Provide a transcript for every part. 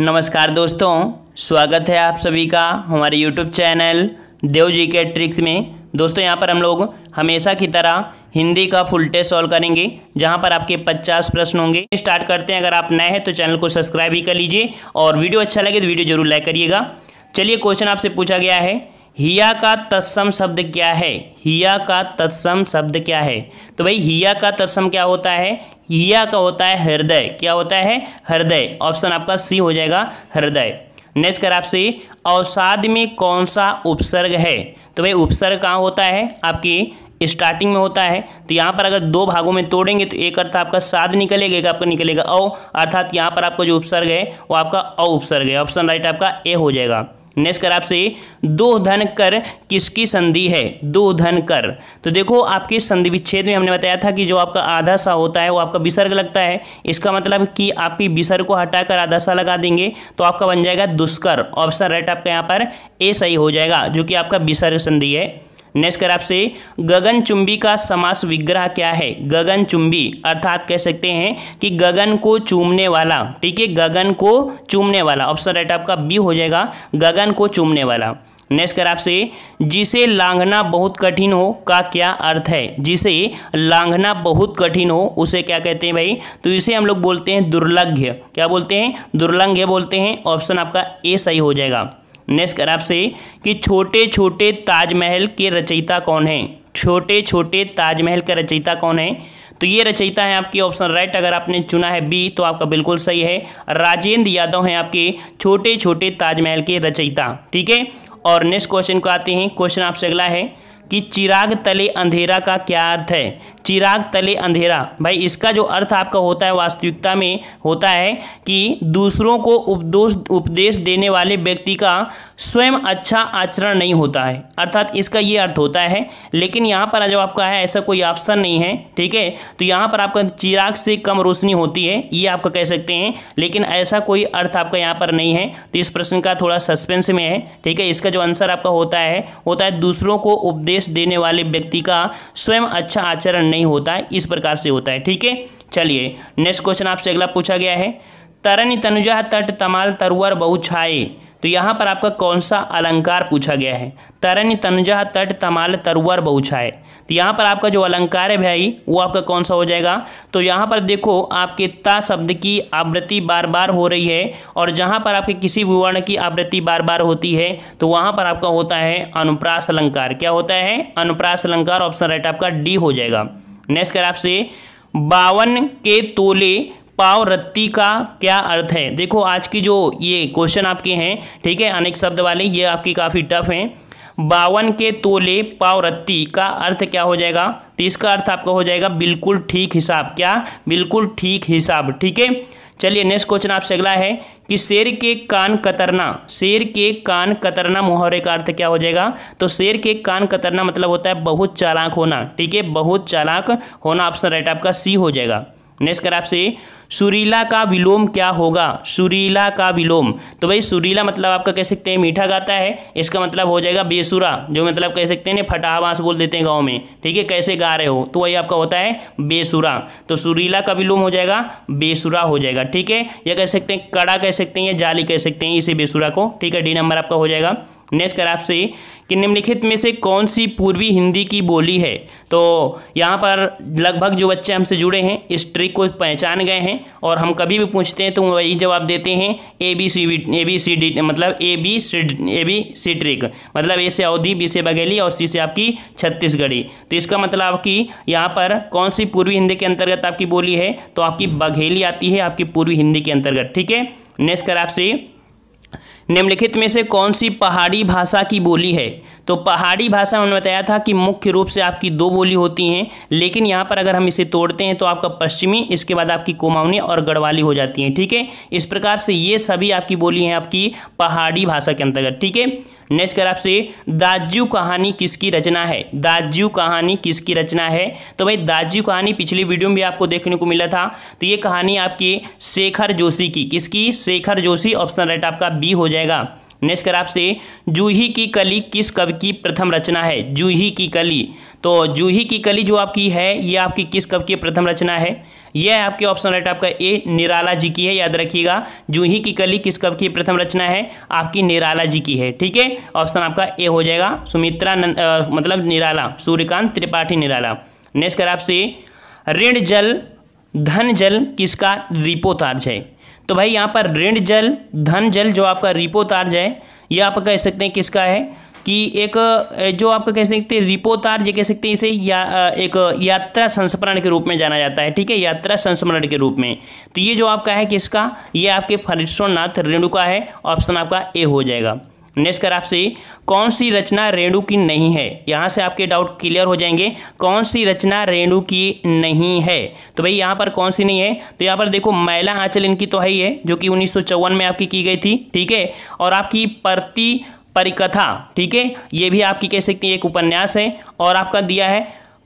नमस्कार दोस्तों स्वागत है आप सभी का हमारे यूट्यूब चैनल देव जी के ट्रिक्स में दोस्तों यहाँ पर हम लोग हमेशा की तरह हिंदी का फुल टेस्ट सॉल्व करेंगे जहाँ पर आपके 50 प्रश्न होंगे स्टार्ट करते हैं अगर आप नए हैं तो चैनल को सब्सक्राइब भी कर लीजिए और वीडियो अच्छा लगे तो वीडियो जरूर लाइक करिएगा चलिए क्वेश्चन आपसे पूछा गया है हिया का तत्सम शब्द क्या है हिया का तत्सम शब्द क्या है तो भाई हिया का तत्सम क्या होता है हिया का होता है हृदय क्या होता है हृदय ऑप्शन आपका सी हो जाएगा हृदय नेक्स्ट कर आपसे अवसाद में कौन सा उपसर्ग है तो भाई उपसर्ग कहाँ होता है आपकी स्टार्टिंग में होता है तो यहाँ पर अगर दो भागों में तोड़ेंगे तो एक अर्थ आपका साध निकलेगा एक आपका निकलेगा औ अर्थात यहाँ पर आपका जो उपसर्ग है वो आपका औ उपसर्ग है ऑप्शन राइट आपका ए हो जाएगा नेक्स्ट कर आपसे दो धन कर किसकी संधि है दो धन कर तो देखो आपके संधि विच्छेद में हमने बताया था कि जो आपका आधा सा होता है वो आपका विसर्ग लगता है इसका मतलब कि आपकी विसर्ग को हटाकर आधा सा लगा देंगे तो आपका बन जाएगा दुष्कर ऑप्शन राइट आपका यहाँ पर ए सही हो जाएगा जो कि आपका विसर्ग संधि है नेक्स्ट कर आपसे गगन चुंबी का समास विग्रह क्या है गगन चुंबी अर्थात कह सकते हैं कि गगन को चूमने वाला ठीक है गगन को चूमने वाला ऑप्शन राइट आपका बी हो जाएगा गगन को चूमने वाला नेक्स्ट कर आपसे जिसे लांघना बहुत कठिन हो का क्या अर्थ है जिसे लांघना बहुत कठिन हो उसे क्या कहते हैं भाई तो इसे हम लोग बोलते हैं दुर्लघ्य क्या बोलते हैं दुर्लंघ्य बोलते हैं ऑप्शन आपका ए सही हो जाएगा नेक्स्ट कर आपसे कि छोटे छोटे ताजमहल के रचयिता कौन है छोटे छोटे ताजमहल का रचयिता कौन है तो ये रचयिता है आपकी ऑप्शन राइट अगर आपने चुना है बी तो आपका बिल्कुल सही है राजेंद्र यादव हैं आपके छोटे छोटे ताजमहल के रचयिता ठीक है और नेक्स्ट क्वेश्चन को आते हैं क्वेश्चन आपसे अगला है कि चिराग तले अंधेरा का क्या अर्थ है चिराग तले अंधेरा भाई इसका जो अर्थ आपका होता है वास्तविकता में होता है कि दूसरों को उपदोष उपदेश देने वाले व्यक्ति का स्वयं अच्छा आचरण नहीं होता है अर्थात इसका ये अर्थ होता है लेकिन यहाँ पर जब आपका है ऐसा कोई ऑप्शन नहीं है ठीक है तो यहाँ पर आपका चिराग से कम रोशनी होती है ये आपका कह सकते हैं लेकिन ऐसा कोई अर्थ आपका यहाँ पर नहीं है तो इस प्रश्न का थोड़ा सस्पेंस में है ठीक है इसका जो आंसर आपका होता है होता है दूसरों को उपदेश देने वाले व्यक्ति का स्वयं अच्छा आचरण नहीं नहीं होता है इस प्रकार से होता है ठीक है चलिए नेक्स्ट क्वेश्चन आपसे अगला पूछा गया है तरन तनुजा तट तमाल तरुअर बहु छाए तो यहाँ पर आपका कौन सा अलंकार पूछा गया है तरन तनुजा तट तमाल तरुअर बहु छाए तो यहाँ पर आपका जो अलंकार है भाई वो आपका कौन सा हो जाएगा तो यहाँ पर देखो आपके ता शब्द की आवृत्ति बार बार हो रही है और जहाँ पर आपके किसी भी वर्ण की आवृत्ति बार बार होती है तो वहाँ पर आपका होता है अनुप्रास अलंकार क्या होता है अनुप्रास अलंकार ऑप्शन राइट आपका डी हो जाएगा नेक्स्ट कर आपसे बावन के तोले पाव रत्ती का क्या अर्थ है देखो आज की जो ये क्वेश्चन आपके हैं ठीक है अनेक शब्द वाले ये आपके काफ़ी टफ हैं बावन के तोले पाव रत्ती का अर्थ क्या हो जाएगा तो इसका अर्थ आपका हो जाएगा बिल्कुल ठीक हिसाब क्या बिल्कुल ठीक हिसाब ठीक है चलिए नेक्स्ट क्वेश्चन आपसे अगला है कि शेर के कान कतरना शेर के कान कतरना मुहावरे का अर्थ क्या हो जाएगा तो शेर के कान कतरना मतलब होता है बहुत चालाक होना ठीक है बहुत चालाक होना ऑप्शन राइट आपका सी हो जाएगा नेक्स्ट कर आपसे सुरीला का विलोम क्या होगा सुरीला का विलोम तो भाई सुरीला मतलब आपका कह सकते हैं मीठा गाता है इसका मतलब हो जाएगा बेसुरा जो मतलब कह सकते हैं फटाहा बांस बोल देते हैं गांव में ठीक है कैसे गा रहे हो तो वही आपका होता है बेसुरा तो सुरीला का विलोम हो जाएगा बेसुरा हो जाएगा ठीक है या कह सकते हैं कड़ा कह सकते हैं या जाली कह सकते हैं इसी बेसुरा को ठीक है डी नंबर आपका हो जाएगा नेक्स्ट कर आपसे कि निम्नलिखित में से कौन सी पूर्वी हिंदी की बोली है तो यहाँ पर लगभग जो बच्चे हमसे जुड़े हैं इस ट्रिक को पहचान गए हैं और हम कभी भी पूछते हैं तो वही जवाब देते हैं A B C B A B C D मतलब A B C A B C trick मतलब ए से अवधि बी से बघेली और सी से आपकी छत्तीसगढ़ी तो इसका मतलब आपकी यहाँ पर कौन सी पूर्वी हिंदी के अंतर्गत आपकी बोली है तो आपकी बघेली आती है आपकी पूर्वी हिंदी के अंतर्गत ठीक है नेक्स्ट कर आपसे निम्नलिखित में से कौन सी पहाड़ी भाषा की बोली है तो पहाड़ी भाषा उन्होंने बताया था कि मुख्य रूप से आपकी दो बोली होती हैं लेकिन यहाँ पर अगर हम इसे तोड़ते हैं तो आपका पश्चिमी इसके बाद आपकी कोमावनी और गढ़वाली हो जाती हैं ठीक है इस प्रकार से ये सभी आपकी बोली हैं आपकी पहाड़ी भाषा के अंतर्गत ठीक है नेक्स्ट कर आपसे दाजू कहानी किसकी रचना है दाज्यू कहानी किसकी रचना है तो भाई दाजू कहानी पिछली वीडियो में भी आपको देखने को मिला था तो ये कहानी आपकी शेखर जोशी की किसकी शेखर जोशी ऑप्शन राइट आपका बी हो जाएगा नेक्स्ट कर आपसे जूही की कली किस कवि की प्रथम रचना है जूही की कली तो जूही की कली जो आपकी है ये आपकी किस कवि की प्रथम रचना है यह है आपके ऑप्शन राइट आपका ए निराला जी की है याद रखिएगा जूही की कली किस कव की प्रथम रचना है आपकी निराला जी की है ठीक है ऑप्शन आपका ए हो जाएगा सुमित्रा नंद आ, मतलब निराला सूर्यकांत त्रिपाठी निराला नेक्स्ट कर आपसे ऋण जल धन जल किसका रिपो तार्ज है तो भाई यहाँ पर ऋण जल धन जल जो आपका रिपो तार्ज है यह आप कह सकते हैं किसका है कि एक जो आपका कह सकते हैं रिपो तार ये कह सकते हैं इसे या एक यात्रा संस्मरण के रूप में जाना जाता है ठीक है यात्रा संस्मरण के रूप में तो ये जो आपका है किसका ये आपके फरिश्वरनाथ रेणु का है ऑप्शन आपका ए हो जाएगा नेक्स्ट कर आपसे कौन सी रचना रेणु की नहीं है यहाँ से आपके डाउट क्लियर हो जाएंगे कौन सी रचना रेणु की नहीं है तो भाई यहाँ पर कौन सी नहीं है तो यहाँ पर देखो मैला आंचल इनकी तो है ही है जो कि उन्नीस में आपकी की गई थी ठीक है और आपकी प्रति परिकथा ठीक है ये भी आपकी कह सकती है एक उपन्यास है और आपका दिया है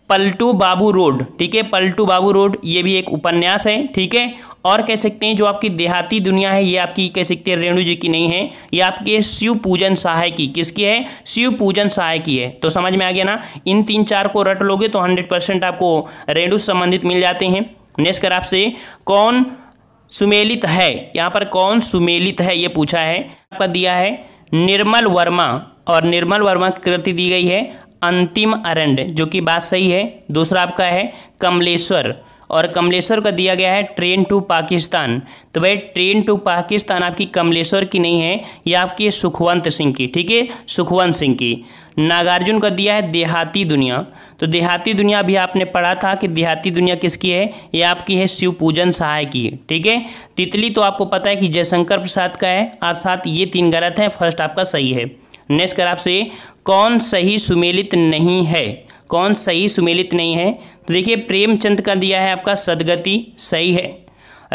पलटू बाबू रोड ठीक है पलटू बाबू रोड ये भी एक उपन्यास है ठीक है और कह सकते हैं जो आपकी देहाती दुनिया है ये आपकी कह सकते हैं रेणु जी की नहीं है ये आपकी है शिव पूजन सहाय की किसकी है शिव पूजन सहाय की है तो समझ में आ गया ना इन तीन चार को रट लोगे तो हंड्रेड परसेंट आपको रेणु संबंधित मिल जाते हैं नेक्स्ट कर आपसे कौन सुमेलित है यहाँ पर कौन सुमेलित है ये पूछा है आपका दिया है निर्मल वर्मा और निर्मल वर्मा की कृति दी गई है अंतिम अरण्य जो कि बात सही है दूसरा आपका है कमलेश्वर और कमलेश्वर का दिया गया है ट्रेन टू पाकिस्तान तो भाई ट्रेन टू पाकिस्तान आपकी कमलेश्वर की नहीं है यह आपकी सुखवंत सिंह की ठीक है सुखवंत सिंह की नागार्जुन का दिया है देहाती दुनिया तो देहाती दुनिया अभी आपने पढ़ा था कि देहाती दुनिया किसकी है ये आपकी है शिव पूजन सहाय की ठीक है तितली तो आपको पता है कि जयशंकर प्रसाद का है और साथ ये तीन गलत है फर्स्ट आपका सही है नेक्स्ट कर आपसे कौन सही सुमेलित नहीं है कौन सही सुमेलित नहीं है देखिए प्रेमचंद का दिया है आपका सदगति सही है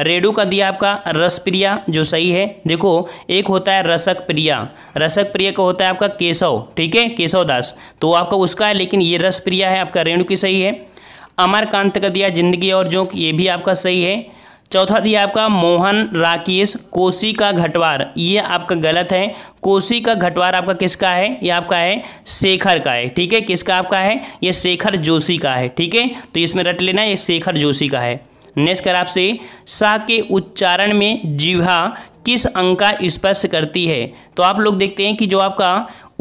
रेडू का दिया आपका रसप्रिया जो सही है देखो एक होता है रसक प्रिया रसक प्रिय का होता है आपका केशव ठीक है केशव दास तो आपका उसका है लेकिन ये रसप्रिया है आपका रेणु की सही है अमरकांत का दिया जिंदगी और जोंक ये भी आपका सही है चौथा दिया आपका मोहन राकेश कोसी का घटवार ये आपका गलत है कोसी का घटवार आपका किसका है ये आपका है शेखर का है ठीक है किसका आपका है ये शेखर जोशी का है ठीक है तो इसमें रट लेना ये शेखर जोशी का है नेक्स्ट कर आपसे सा के उच्चारण में जीवा किस अंग का स्पर्श करती है तो आप लोग देखते हैं कि जो आपका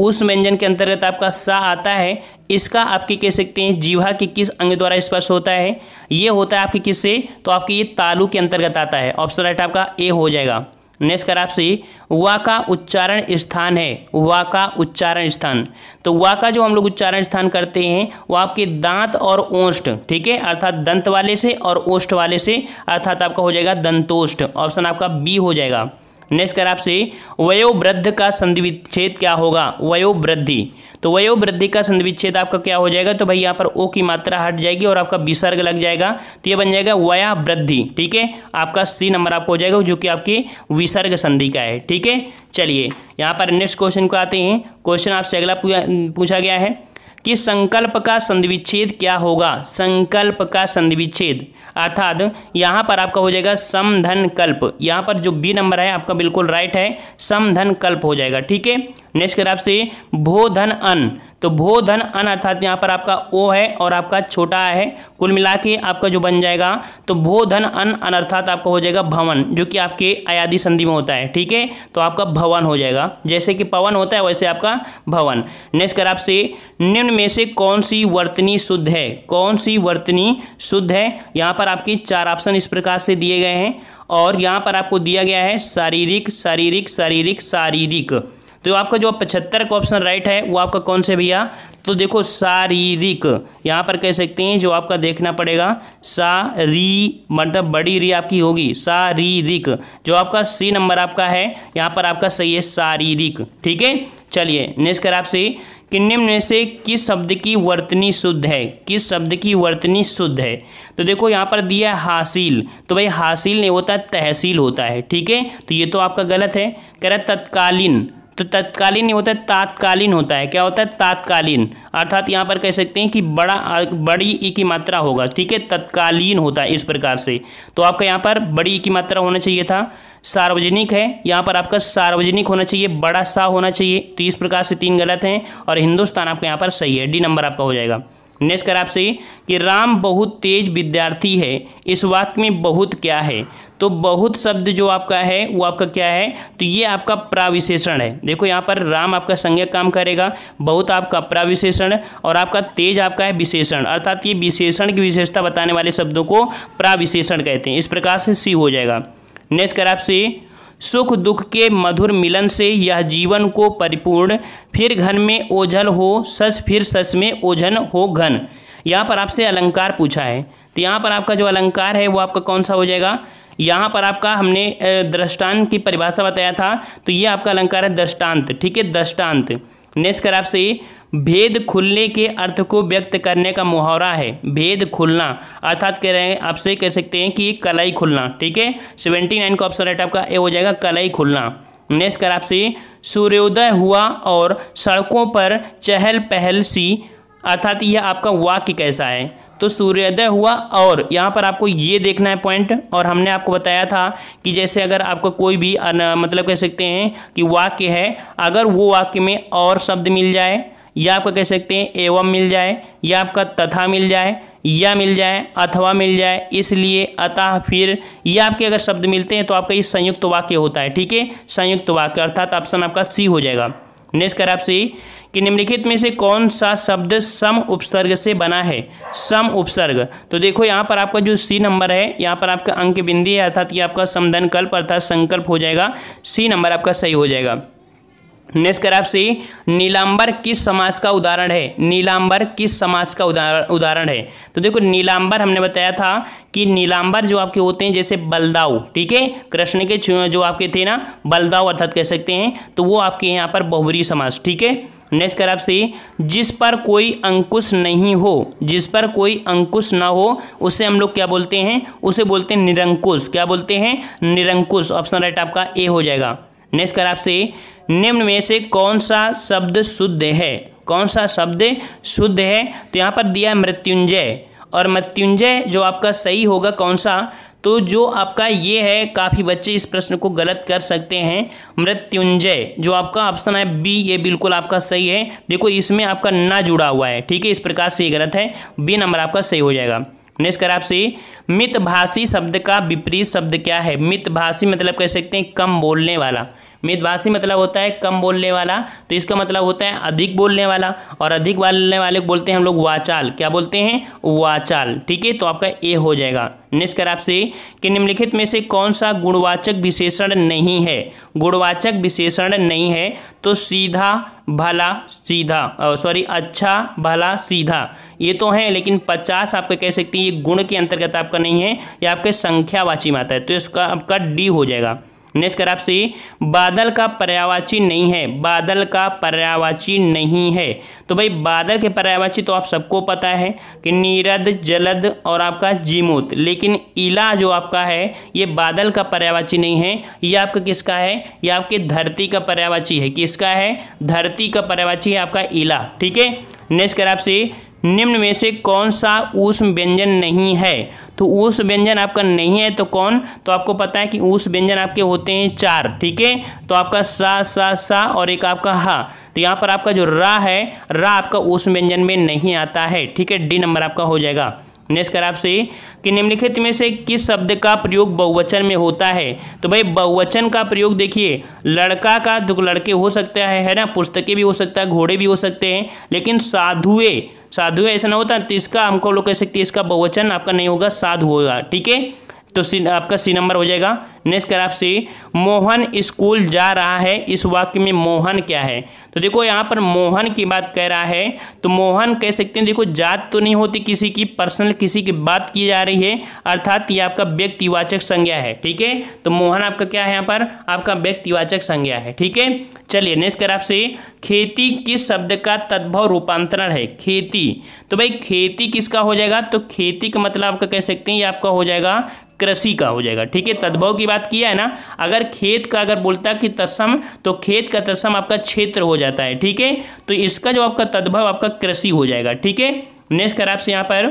उस व्यंजन के अंतर्गत आपका सा आता है इसका आपके कह सकते हैं जीवा के किस अंग द्वारा स्पर्श होता है ये होता है आपके किससे तो आपके ये तालु के अंतर्गत आता है ऑप्शन राइट आपका ए हो जाएगा नेक्स्ट कर आपसे वा का उच्चारण स्थान है वा का उच्चारण स्थान तो वा का जो हम लोग उच्चारण स्थान करते हैं वो आपके दांत और ओष्ठ ठीक है अर्थात दंत वाले से और ओष्ठ वाले से अर्थात आपका हो जाएगा दंतोष्ठ ऑप्शन आपका बी हो जाएगा नेक्स्ट कर आपसे वयोवृद्ध का संधि विच्छेद क्या होगा वयोवृद्धि तो वयोवृद्धि का संधिविच्छेद आपका क्या हो जाएगा तो भाई यहाँ पर ओ की मात्रा हट जाएगी और आपका विसर्ग लग जाएगा तो ये बन जाएगा वया वृद्धि ठीक है आपका सी नंबर आपको हो जाएगा जो कि आपकी विसर्ग संधि का है ठीक है चलिए यहाँ पर नेक्स्ट क्वेश्चन को आते हैं क्वेश्चन आपसे अगला पूछा गया है कि संकल्प का संधिविच्छेद क्या होगा संकल्प का संधिविच्छेद अर्थात यहाँ पर आपका हो जाएगा समधन कल्प यहाँ पर जो बी नंबर है आपका बिल्कुल राइट है समधन कल्प हो जाएगा ठीक है नेक्स्ट कर आपसे भोधन अन तो भोधन अन अर्थात यहाँ पर आपका ओ है और आपका छोटा है कुल मिला के आपका जो बन जाएगा तो भोधन अन अन अर्थात आपका हो जाएगा भवन जो कि आपके आयादी संधि में होता है ठीक है तो आपका भवन हो जाएगा जैसे कि पवन होता है वैसे आपका भवन नेक्स्ट कर आपसे निम्न में से कौन सी वर्तनी शुद्ध है कौन सी वर्तनी शुद्ध है यहाँ पर आपके चार ऑप्शन इस प्रकार से दिए गए हैं और यहाँ पर आपको दिया गया है शारीरिक शारीरिक शारीरिक शारीरिक तो आपका जो पचहत्तर का ऑप्शन राइट है वो आपका कौन से भैया तो देखो शारीरिक यहाँ पर कह सकते हैं जो आपका देखना पड़ेगा सा री मतलब बड़ी री आपकी होगी शारीरिक जो आपका सी नंबर आपका है यहाँ पर आपका सही है शारीरिक ठीक है चलिए नेक्स्ट कर आपसे कि निम्न में से किस शब्द की वर्तनी शुद्ध है किस शब्द की वर्तनी शुद्ध है तो देखो यहाँ पर दिया हासिल तो भाई हासिल नहीं होता तहसील होता है ठीक है तो ये तो आपका गलत है कह रहा तत्कालीन तो तत्कालीन नहीं होता है तात्कालीन होता है क्या होता है तात्कालीन अर्थात यहाँ पर कह सकते हैं कि बड़ा बड़ी ई की मात्रा होगा ठीक है तत्कालीन होता है इस प्रकार से तो आपका यहाँ पर बड़ी ई की मात्रा होना चाहिए था सार्वजनिक है यहाँ पर आपका सार्वजनिक होना चाहिए बड़ा सा होना चाहिए तो इस प्रकार से तीन गलत हैं और हिंदुस्तान आपका यहाँ पर सही है डी नंबर आपका हो जाएगा नेक्स्ट कर आपसे कि राम बहुत तेज विद्यार्थी है इस वाक्य में बहुत क्या है तो बहुत शब्द जो आपका है वो आपका क्या है तो ये आपका प्राविशेषण है देखो यहाँ पर राम आपका संज्ञा काम करेगा बहुत आपका प्राविशेषण और आपका तेज आपका है विशेषण अर्थात ये विशेषण की विशेषता बताने वाले शब्दों को प्राविशेषण कहते हैं इस प्रकार से सी हो जाएगा नेक्स्ट कर आपसे सुख दुख के मधुर मिलन से यह जीवन को परिपूर्ण फिर घन में ओझल हो सस फिर सस में ओझन हो घन यहाँ पर आपसे अलंकार पूछा है तो यहाँ पर आपका जो अलंकार है वो आपका कौन सा हो जाएगा यहाँ पर आपका हमने दृष्टांत की परिभाषा बताया था तो ये आपका अलंकार है दृष्टांत ठीक है दृष्टांत नेक्स्ट कर आपसे भेद खुलने के अर्थ को व्यक्त करने का मुहावरा है भेद खुलना अर्थात कह रहे हैं आपसे कह सकते हैं कि कलाई खुलना ठीक है सेवेंटी नाइन का ऑप्शन राइट आपका ए हो जाएगा कलाई खुलना नेक्स्ट कर आपसे सूर्योदय हुआ और सड़कों पर चहल पहल सी अर्थात यह आपका वाक्य कैसा है तो सूर्योदय हुआ और यहाँ पर आपको ये देखना है पॉइंट और हमने आपको बताया था कि जैसे अगर आपको कोई भी मतलब कह सकते हैं कि वाक्य है अगर वो वाक्य में और शब्द मिल जाए या आपका कह सकते हैं एवं मिल जाए या आपका तथा मिल जाए या मिल जाए अथवा मिल जाए इसलिए अतः फिर ये आपके अगर शब्द मिलते हैं तो आपका ये संयुक्त वाक्य होता है ठीक है संयुक्त वाक्य अर्थात ऑप्शन आपका सी हो जाएगा नेक्स्ट कर आप सी कि निम्नलिखित में से कौन सा शब्द सम उपसर्ग से बना है सम उपसर्ग तो देखो यहाँ पर आपका जो सी नंबर है यहाँ पर आपका अंक बिंदी है अर्थात ये आपका समधन कल्प अर्थात संकल्प हो जाएगा सी नंबर आपका सही हो जाएगा नेक्स्ट कर आपसे नीलांबर किस समाज का उदाहरण है नीलांबर किस समाज का उदाहरण उदाहरण है तो देखो नीलांबर हमने बताया था कि नीलांबर जो आपके होते हैं जैसे बलदाऊ ठीक है कृष्ण के जो आपके थे ना बलदाऊ अर्थात कह सकते हैं तो वो आपके यहाँ पर बहुबरी समाज ठीक है नेक्स्ट कर रहा आपसे जिस पर कोई अंकुश नहीं हो जिस पर कोई अंकुश ना हो उसे हम लोग क्या बोलते हैं उसे बोलते हैं निरंकुश क्या बोलते हैं निरंकुश ऑप्शन राइट आपका ए हो जाएगा नेक्स्ट कर आपसे निम्न में से कौन सा शब्द शुद्ध है कौन सा शब्द शुद्ध है तो यहाँ पर दिया मृत्युंजय और मृत्युंजय जो आपका सही होगा कौन सा तो जो आपका ये है काफ़ी बच्चे इस प्रश्न को गलत कर सकते हैं मृत्युंजय जो आपका ऑप्शन है बी ये बिल्कुल आपका सही है देखो इसमें आपका ना जुड़ा हुआ है ठीक है इस प्रकार से ये गलत है बी नंबर आपका सही हो जाएगा नेक्स्ट कर आपसे मितभाषी शब्द का विपरीत शब्द क्या है मितभाषी मतलब कह सकते हैं कम बोलने वाला मेदभाषी मतलब होता है कम बोलने वाला तो इसका मतलब होता है अधिक बोलने वाला और अधिक बोलने वाले को बोलते हैं हम लोग वाचाल क्या बोलते हैं वाचाल ठीक है तो आपका ए हो जाएगा नेक्स्ट कर आपसे कि निम्नलिखित में से कौन सा गुणवाचक विशेषण नहीं है गुणवाचक विशेषण नहीं है तो सीधा भला सीधा सॉरी अच्छा भला सीधा ये तो है लेकिन पचास आपका कह सकते हैं ये गुण के अंतर्गत आपका नहीं है ये आपके संख्यावाची में आता है तो इसका आपका डी हो जाएगा नेक्स्ट कर आपसे बादल का पर्यावाची नहीं है बादल का पर्यावाची नहीं है तो भाई बादल के पर्यावाची तो आप सबको पता है कि नीरद जलद और आपका जीमूत लेकिन इला जो आपका है ये बादल का पर्यावाची नहीं है ये आपका किसका है ये आपके धरती का पर्यावाची है किसका है धरती का पर्यावाची है आपका इला ठीक है नेक्स्ट कर आपसे निम्न में से कौन सा ऊष्म व्यंजन नहीं है तो ऊस व्यंजन आपका नहीं है तो कौन तो आपको पता है कि ऊस व्यंजन आपके होते हैं चार ठीक है तो आपका सा सा सा और एक आपका हा तो यहाँ पर आपका जो रा है रा आपका ऊष्म व्यंजन में नहीं आता है ठीक है डी नंबर आपका हो जाएगा नेक्स्ट कर आपसे कि निम्नलिखित में से किस शब्द का प्रयोग बहुवचन में होता है तो भाई बहुवचन का प्रयोग देखिए लड़का का तो लड़के हो सकता है है ना पुस्तकें भी हो सकता है घोड़े भी हो सकते हैं लेकिन साधुए साधु है ऐसा ना होता तो इसका हमको लोग कह सकते इसका बहुवचन आपका नहीं होगा साधु होगा ठीक है तो सी आपका सी नंबर हो जाएगा नेक्स्ट कर आपसे मोहन स्कूल जा रहा है इस वाक्य में मोहन क्या है तो देखो यहाँ पर मोहन की बात कह रहा है तो मोहन कह सकते हैं देखो जात तो नहीं होती किसी की पर्सनल किसी की बात की जा रही है अर्थात ये आपका व्यक्तिवाचक संज्ञा है ठीक है तो मोहन आपका क्या है यहाँ पर आपका व्यक्तिवाचक संज्ञा है ठीक है चलिए नेक्स्ट कर आपसे खेती किस शब्द का तद्भव रूपांतरण है खेती तो भाई खेती किसका हो जाएगा तो खेती का मतलब आपका कह सकते हैं ये आपका हो जाएगा कृषि का हो जाएगा ठीक है तद्भव की बात बात किया है ना अगर खेत का अगर बोलता कि तत्सम तो खेत का तत्सम आपका क्षेत्र हो जाता है ठीक है तो इसका जो आपका तद्भव आपका कृषि हो जाएगा ठीक है नेक्स्ट कर आपसे यहाँ पर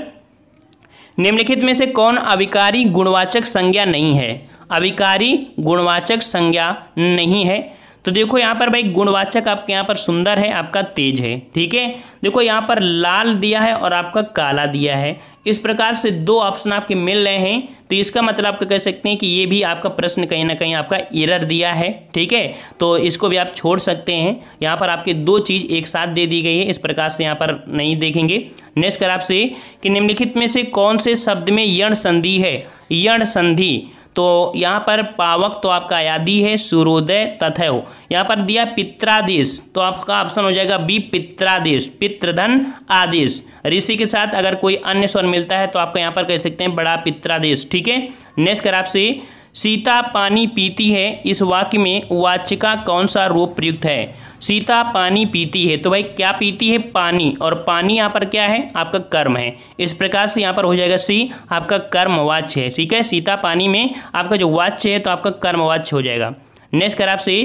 निम्नलिखित में से कौन अविकारी गुणवाचक संज्ञा नहीं है अविकारी गुणवाचक संज्ञा नहीं है तो देखो यहाँ पर भाई गुणवाचक आपके यहाँ पर सुंदर है आपका तेज है ठीक है देखो यहाँ पर लाल दिया है और आपका काला दिया है इस प्रकार से दो ऑप्शन आपके मिल रहे हैं तो इसका मतलब आप कह सकते हैं कि ये भी आपका प्रश्न कहीं ना कहीं आपका एरर दिया है ठीक है तो इसको भी आप छोड़ सकते हैं यहाँ पर आपके दो चीज़ एक साथ दे दी गई है इस प्रकार से यहाँ पर नहीं देखेंगे नेक्स्ट कर आपसे कि निम्नलिखित में से कौन से शब्द में यण संधि है यण संधि तो यहाँ पर पावक तो आपका आयादी है सूर्योदय हो यहाँ पर दिया पित्रादेश तो आपका ऑप्शन हो जाएगा बी पित्रादेश पितृधन आदेश ऋषि के साथ अगर कोई अन्य स्वर मिलता है तो आपका यहाँ पर कह सकते हैं बड़ा पित्रादेश ठीक है नेक्स्ट कर आपसे सीता पानी पीती है इस वाक्य में वाचिका का कौन सा रूप प्रयुक्त है सीता पानी पीती है तो भाई क्या पीती है पानी और पानी यहाँ पर क्या है आपका कर्म है इस प्रकार से यहाँ पर हो जाएगा सी आपका कर्म वाच्य है ठीक है सीता पानी में आपका जो वाच्य है तो आपका कर्म वाच्य हो जाएगा नेक्स्ट कर आपसे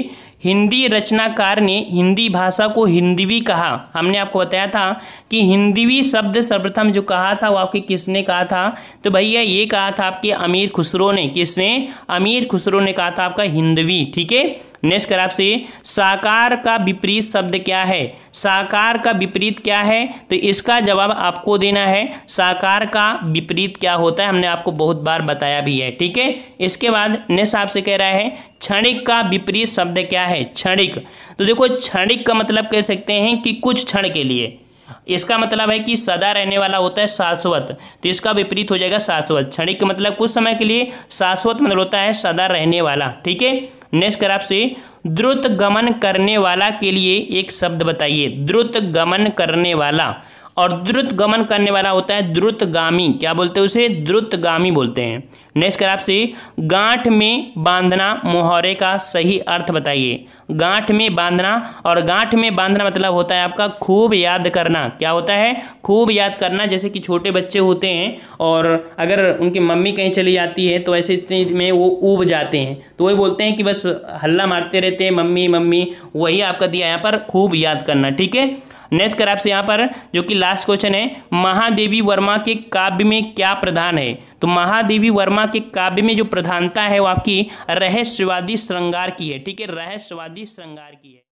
हिंदी रचनाकार ने हिंदी भाषा को हिंदवी कहा हमने आपको बताया था कि हिंदीवी शब्द सर्वप्रथम जो कहा था वो आपके किसने कहा था तो भैया ये कहा था आपके अमीर खुसरो ने किसने अमीर खुसरो ने कहा था आपका हिंदवी ठीक है नेक्स्ट कर आपसे साकार का विपरीत शब्द क्या है साकार का विपरीत क्या है तो इसका जवाब आपको देना है साकार का विपरीत क्या होता है हमने आपको बहुत बार बताया भी है ठीक है इसके बाद नेक्स्ट आपसे कह रहा है क्षणिक का विपरीत शब्द क्या है क्षणिक तो देखो क्षणिक का मतलब कह सकते हैं कि कुछ क्षण के लिए इसका मतलब है कि सदा रहने वाला होता है शाश्वत तो इसका विपरीत हो जाएगा शाश्वत क्षणिक का मतलब कुछ समय के लिए शाश्वत मतलब होता है सदा रहने वाला ठीक है नेक्स्ट कर आपसे द्रुत गमन करने वाला के लिए एक शब्द बताइए द्रुत गमन करने वाला और द्रुत गमन करने वाला होता है द्रुतगामी क्या बोलते हैं उसे द्रुतगामी बोलते हैं नेक्स्ट कर आपसे गांठ में बांधना मुहावरे का सही अर्थ बताइए गांठ में बांधना और गांठ में बांधना मतलब होता है आपका खूब याद करना क्या होता है खूब याद करना जैसे कि छोटे बच्चे होते हैं और अगर उनकी मम्मी कहीं चली जाती है तो ऐसे स्थिति में वो ऊब जाते हैं तो वही बोलते हैं कि बस हल्ला मारते रहते हैं मम्मी मम्मी वही आपका दिया यहाँ पर खूब याद करना ठीक है नेक्स्ट कर आपसे यहाँ पर जो कि लास्ट क्वेश्चन है महादेवी वर्मा के काव्य में क्या प्रधान है तो महादेवी वर्मा के काव्य में जो प्रधानता है वो आपकी रहस्यवादी श्रृंगार की है ठीक है रहस्यवादी श्रृंगार की है